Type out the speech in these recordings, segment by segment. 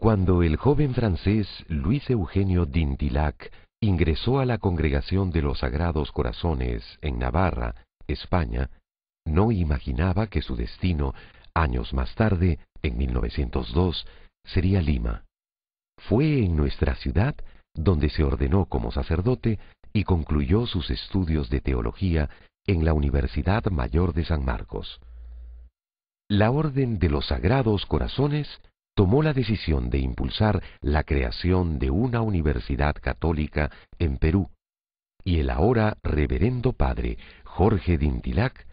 Cuando el joven francés Luis Eugenio Dintilac ingresó a la Congregación de los Sagrados Corazones en Navarra, España, no imaginaba que su destino, años más tarde, en 1902, sería Lima. Fue en nuestra ciudad donde se ordenó como sacerdote y concluyó sus estudios de teología en la Universidad Mayor de San Marcos. La Orden de los Sagrados Corazones tomó la decisión de impulsar la creación de una universidad católica en Perú, y el ahora reverendo padre Jorge Dintilac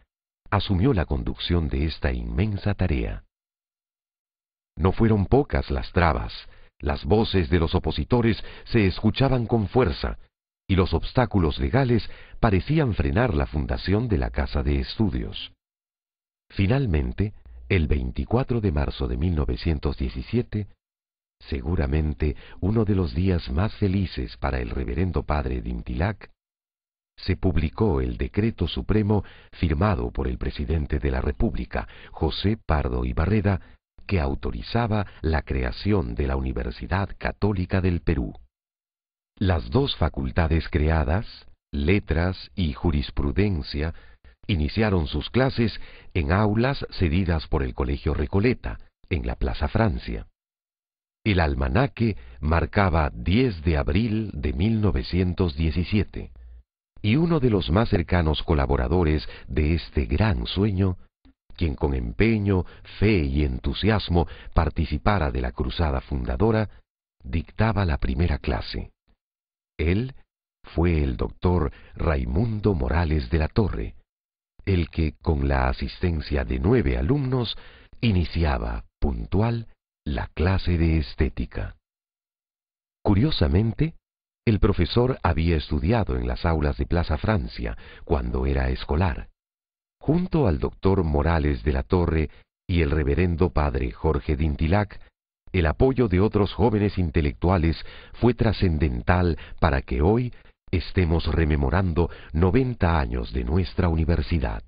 asumió la conducción de esta inmensa tarea. No fueron pocas las trabas, las voces de los opositores se escuchaban con fuerza, y los obstáculos legales parecían frenar la fundación de la Casa de Estudios. Finalmente, el 24 de marzo de 1917, seguramente uno de los días más felices para el reverendo padre Dintilac, se publicó el decreto supremo firmado por el presidente de la República, José Pardo y Barreda, que autorizaba la creación de la Universidad Católica del Perú. Las dos facultades creadas, Letras y Jurisprudencia, Iniciaron sus clases en aulas cedidas por el Colegio Recoleta, en la Plaza Francia. El almanaque marcaba 10 de abril de 1917, y uno de los más cercanos colaboradores de este gran sueño, quien con empeño, fe y entusiasmo participara de la cruzada fundadora, dictaba la primera clase. Él fue el doctor Raimundo Morales de la Torre, el que, con la asistencia de nueve alumnos, iniciaba, puntual, la clase de estética. Curiosamente, el profesor había estudiado en las aulas de Plaza Francia cuando era escolar, junto al doctor Morales de la Torre y el reverendo padre Jorge Dintilac, el apoyo de otros jóvenes intelectuales fue trascendental para que hoy estemos rememorando 90 años de nuestra universidad.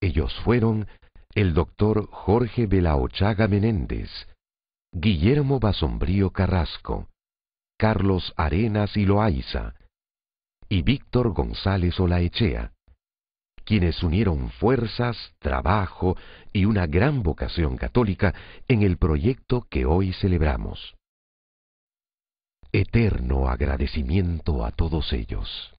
Ellos fueron el doctor Jorge Belaochaga Menéndez, Guillermo Basombrío Carrasco, Carlos Arenas y Loaiza, y Víctor González Olaechea, quienes unieron fuerzas, trabajo y una gran vocación católica en el proyecto que hoy celebramos eterno agradecimiento a todos ellos.